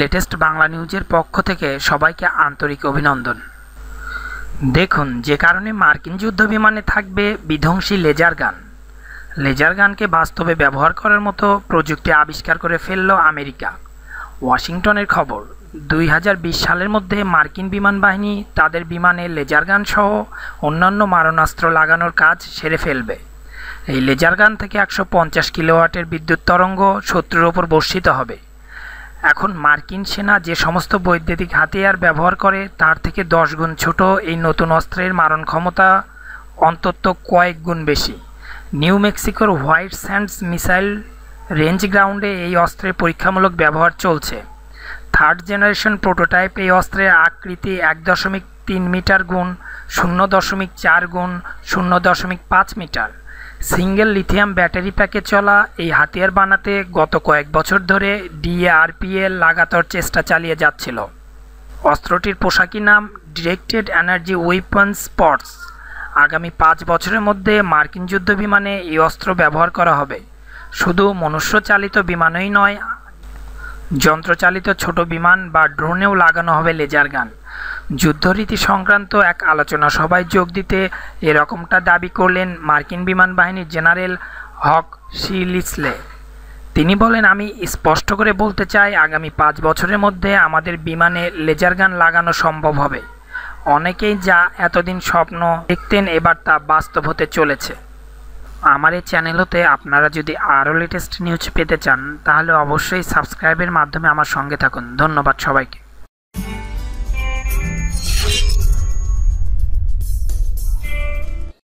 latest Bangla নিউজের পক্ষ থেকে সবাইকে আন্তরিক অভিনন্দন দেখুন যে কারণে মার্কিন যুদ্ধবিমানে থাকবে বিধ্বংসী লেজার গান লেজার গানকে বাস্তবে ব্যবহার করার মতো প্রযুক্তি আবিষ্কার করে ফেলল আমেরিকা ওয়াশিংটনের খবর দুই সালের মধ্যে মার্কিন বিমান বাহিনী তাদের বিমানে লেজার গান সহ অন্যান্য মারণাস্ত্র লাগানোর কাজ সেরে ফেলবে এই লেজার গান থেকে একশো কিলোওয়াটের বিদ্যুৎ তরঙ্গ শত্রুর ওপর বর্ষিত হবে এখন মার্কিন সেনা যে সমস্ত বৈদ্যুতিক হাতিয়ার ব্যবহার করে তার থেকে দশ গুণ ছোট এই নতুন অস্ত্রের মারণ ক্ষমতা অন্তত কয়েক গুণ বেশি নিউ মেক্সিকোর হোয়াইট স্যান্ডস মিসাইল রেঞ্জ গ্রাউন্ডে এই অস্ত্রের পরীক্ষামূলক ব্যবহার চলছে থার্ড জেনারেশন প্রোটোটাইপ এই অস্ত্রের আকৃতি এক দশমিক তিন মিটার গুণ শূন্য দশমিক চার গুণ শূন্য দশমিক পাঁচ মিটার সিঙ্গেল লিথিয়াম ব্যাটারি প্যাকে চলা এই হাতিয়ার বানাতে গত কয়েক বছর ধরে ডিএআরপিএল লাগাতার চেষ্টা চালিয়ে যাচ্ছিল অস্ত্রটির পোশাকি নাম ডিরেক্টেড এনার্জি ওয়েপন স্পটস আগামী পাঁচ বছরের মধ্যে মার্কিন যুদ্ধ বিমানে এই অস্ত্র ব্যবহার করা হবে শুধু মনুষ্য চালিত নয় যন্ত্রচালিত ছোট বিমান বা ড্রোনেও লাগানো হবে লেজার গান যুদ্ধরীতি সংক্রান্ত এক আলোচনা সভায় যোগ দিতে এরকমটা দাবি করলেন মার্কিন বিমান বাহিনীর জেনারেল হক সিলিসলে তিনি বলেন আমি স্পষ্ট করে বলতে চাই আগামী পাঁচ বছরের মধ্যে আমাদের বিমানে লেজার গান লাগানো সম্ভব হবে অনেকেই যা এতদিন স্বপ্ন দেখতেন এবার তা বাস্তব হতে চলেছে আমার এই চ্যানেল হতে আপনারা যদি আরও লেটেস্ট নিউজ পেতে চান তাহলে অবশ্যই সাবস্ক্রাইবের মাধ্যমে আমার সঙ্গে থাকুন ধন্যবাদ সবাইকে